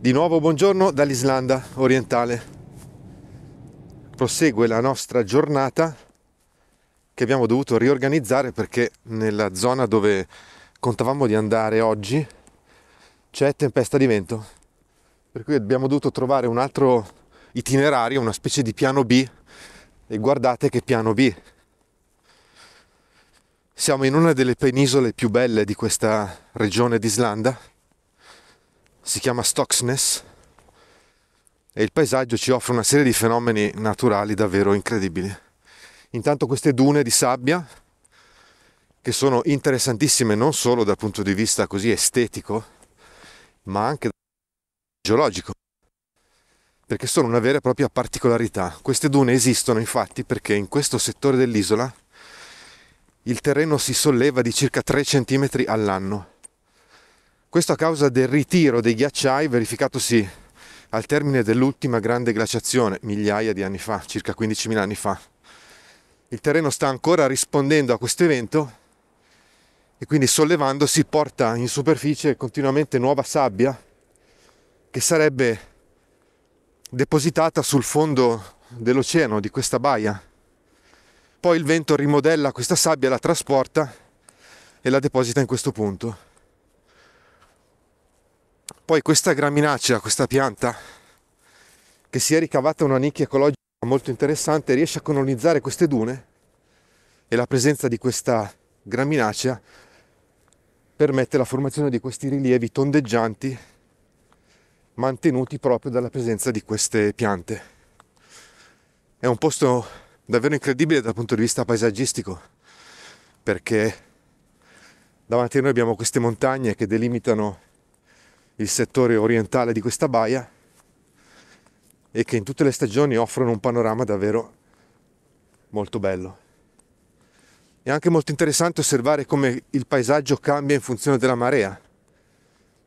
Di nuovo buongiorno dall'Islanda orientale. Prosegue la nostra giornata che abbiamo dovuto riorganizzare perché nella zona dove contavamo di andare oggi c'è tempesta di vento. Per cui abbiamo dovuto trovare un altro itinerario, una specie di piano B. E guardate che piano B. Siamo in una delle penisole più belle di questa regione d'Islanda si chiama Stocksness e il paesaggio ci offre una serie di fenomeni naturali davvero incredibili. Intanto queste dune di sabbia che sono interessantissime non solo dal punto di vista così estetico, ma anche geologico, perché sono una vera e propria particolarità. Queste dune esistono infatti perché in questo settore dell'isola il terreno si solleva di circa 3 cm all'anno questo a causa del ritiro dei ghiacciai verificatosi al termine dell'ultima grande glaciazione, migliaia di anni fa, circa 15.000 anni fa. Il terreno sta ancora rispondendo a questo evento e quindi sollevandosi porta in superficie continuamente nuova sabbia che sarebbe depositata sul fondo dell'oceano, di questa baia. Poi il vento rimodella questa sabbia, la trasporta e la deposita in questo punto. Poi questa graminacea, questa pianta, che si è ricavata una nicchia ecologica molto interessante, riesce a colonizzare queste dune e la presenza di questa graminacea permette la formazione di questi rilievi tondeggianti mantenuti proprio dalla presenza di queste piante. È un posto davvero incredibile dal punto di vista paesaggistico perché davanti a noi abbiamo queste montagne che delimitano il settore orientale di questa baia e che in tutte le stagioni offrono un panorama davvero molto bello. È anche molto interessante osservare come il paesaggio cambia in funzione della marea.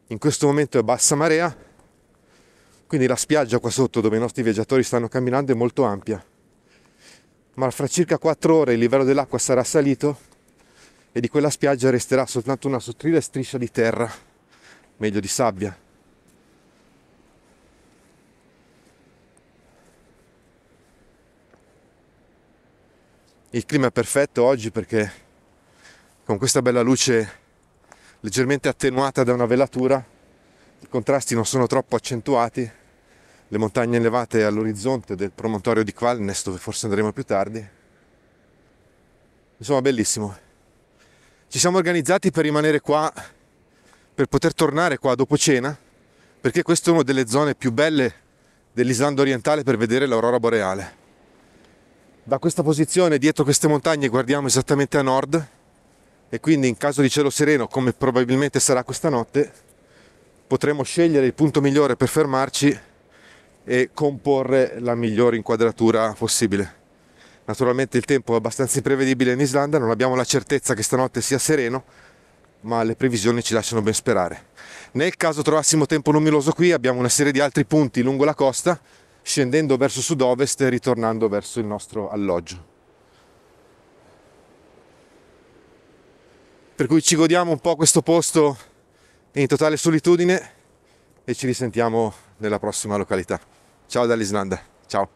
In questo momento è bassa marea, quindi la spiaggia qua sotto dove i nostri viaggiatori stanno camminando è molto ampia. Ma fra circa 4 ore il livello dell'acqua sarà salito e di quella spiaggia resterà soltanto una sottile striscia di terra meglio di sabbia. Il clima è perfetto oggi perché con questa bella luce leggermente attenuata da una velatura, i contrasti non sono troppo accentuati, le montagne elevate all'orizzonte del promontorio di Qualnes dove forse andremo più tardi. Insomma, bellissimo. Ci siamo organizzati per rimanere qua per poter tornare qua dopo cena, perché questa è una delle zone più belle dell'Islanda orientale per vedere l'aurora boreale. Da questa posizione, dietro queste montagne, guardiamo esattamente a nord e quindi in caso di cielo sereno, come probabilmente sarà questa notte, potremo scegliere il punto migliore per fermarci e comporre la migliore inquadratura possibile. Naturalmente il tempo è abbastanza imprevedibile in Islanda, non abbiamo la certezza che stanotte sia sereno, ma le previsioni ci lasciano ben sperare. Nel caso trovassimo tempo luminoso qui abbiamo una serie di altri punti lungo la costa, scendendo verso sud-ovest e ritornando verso il nostro alloggio. Per cui ci godiamo un po' questo posto in totale solitudine e ci risentiamo nella prossima località. Ciao dall'Islanda, ciao!